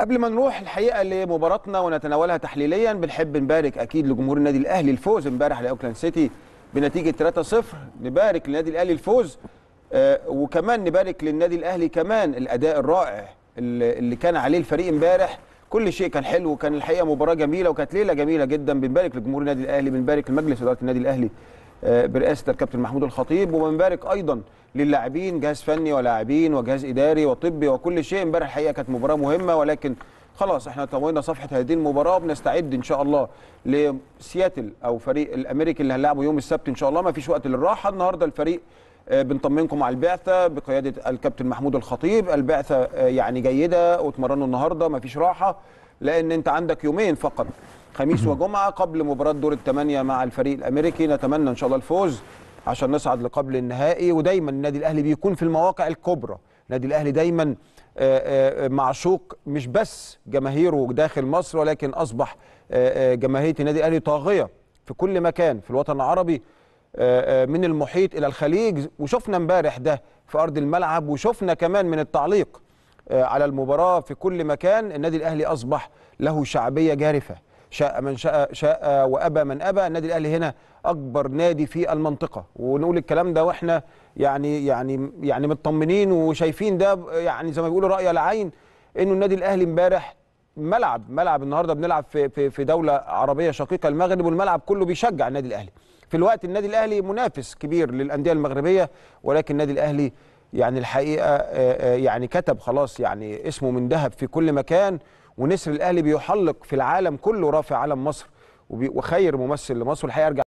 قبل ما نروح الحقيقه لمباراتنا ونتناولها تحليليا بنحب نبارك اكيد لجمهور النادي الاهلي الفوز امبارح لاوكلاند سيتي بنتيجه 3-0 نبارك للنادي الاهلي الفوز آه وكمان نبارك للنادي الاهلي كمان الاداء الرائع اللي كان عليه الفريق امبارح كل شيء كان حلو وكان الحقيقه مباراه جميله وكانت ليله جميله جدا بنبارك لجمهور النادي الاهلي بنبارك لمجلس اداره النادي الاهلي آه، برئاسه الكابتن محمود الخطيب وبنبارك ايضا للاعبين جهاز فني ولاعبين وجهاز اداري وطبي وكل شيء امبارح الحقيقه كانت مباراه مهمه ولكن خلاص احنا طوينا صفحه هذه المباراه وبنستعد ان شاء الله لسياتل او فريق الامريكي اللي هنلعبه يوم السبت ان شاء الله ما فيش وقت للراحه النهارده الفريق آه، بنطمنكم على البعثه بقياده الكابتن محمود الخطيب البعثه آه، يعني جيده واتمرنوا النهارده ما فيش راحه لان انت عندك يومين فقط خميس وجمعه قبل مباراه دور الثمانيه مع الفريق الامريكي نتمنى ان شاء الله الفوز عشان نصعد لقبل النهائي ودايما النادي الاهلي بيكون في المواقع الكبرى النادي الاهلي دايما آه، آه، آه، معشوق مش بس جماهيره داخل مصر ولكن اصبح جماهير النادي الاهلي طاغيه في كل مكان في الوطن العربي من المحيط الى الخليج وشفنا امبارح ده في ارض الملعب وشفنا كمان من التعليق على المباراه في كل مكان النادي الاهلي اصبح له شعبيه جارفه شاء من شاء شاء وابى من ابى النادي الاهلي هنا اكبر نادي في المنطقه ونقول الكلام ده واحنا يعني يعني يعني مطمنين وشايفين ده يعني زي ما بيقولوا راي العين انه النادي الاهلي امبارح ملعب ملعب النهارده بنلعب في في في دوله عربيه شقيقه المغرب والملعب كله بيشجع النادي الاهلي في الوقت النادي الاهلي منافس كبير للانديه المغربيه ولكن النادي الاهلي يعني الحقيقه آه، آه، يعني كتب خلاص يعني اسمه من ذهب في كل مكان ونسر الاهلي بيحلق في العالم كله رافع علم مصر وخير ممثل لمصر أرجع